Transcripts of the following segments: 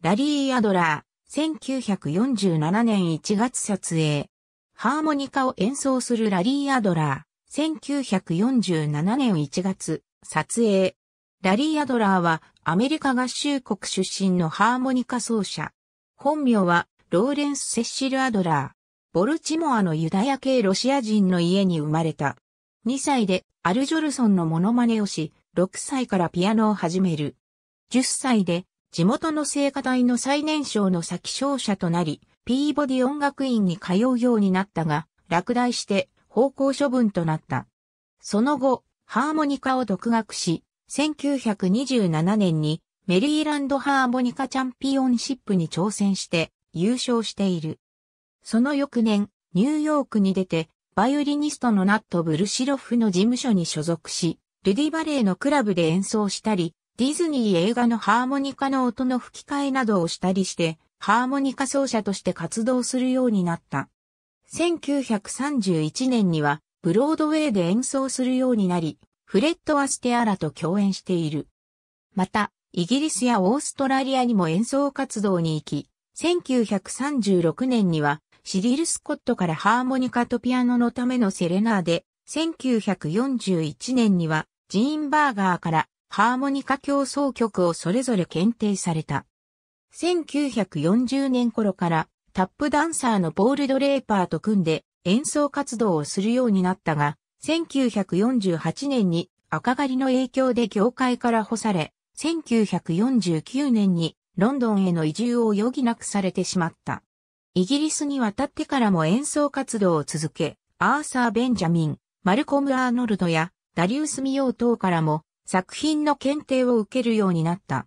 ラリー・アドラー、1947年1月撮影。ハーモニカを演奏するラリー・アドラー、1947年1月、撮影。ラリー・アドラーはアメリカ合衆国出身のハーモニカ奏者。本名はローレンス・セッシル・アドラー。ボルチモアのユダヤ系ロシア人の家に生まれた。2歳でアル・ジョルソンのモノマネをし、6歳からピアノを始める。10歳で地元の聖火台の最年少の先勝者となり、ピーボディ音楽院に通うようになったが、落第して方向処分となった。その後、ハーモニカを独学し、1927年にメリーランドハーモニカチャンピオンシップに挑戦して優勝している。その翌年、ニューヨークに出て、バイオリニストのナット・ブルシロフの事務所に所属し、ルディバレーのクラブで演奏したり、ディズニー映画のハーモニカの音の吹き替えなどをしたりして、ハーモニカ奏者として活動するようになった。1931年には、ブロードウェイで演奏するようになり、フレッド・アステアラと共演している。また、イギリスやオーストラリアにも演奏活動に行き、1936年には、シリル・スコットからハーモニカとピアノのためのセレナーで、1941年には、ジーンバーガーからハーモニカ競争曲をそれぞれ検定された。1940年頃からタップダンサーのボール・ドレーパーと組んで演奏活動をするようになったが、1948年に赤狩りの影響で業界から干され、1949年にロンドンへの移住を余儀なくされてしまった。イギリスに渡ってからも演奏活動を続け、アーサー・ベンジャミン、マルコム・アーノルドやダリウス・ミオー等からも作品の検定を受けるようになった。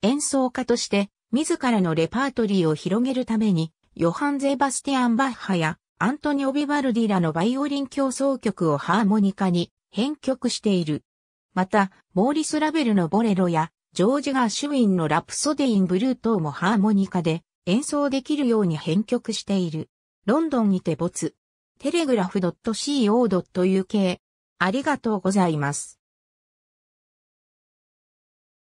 演奏家として自らのレパートリーを広げるために、ヨハン・ゼバスティアン・バッハやアントニオ・ビバルディらのバイオリン競争曲をハーモニカに編曲している。また、モーリス・ラベルのボレロやジョージ・ガーシュウィンのラプソデイン・ブルー等もハーモニカで演奏できるように編曲している。ロンドンにて没。テレグラフ .co.uk ありがとうございます。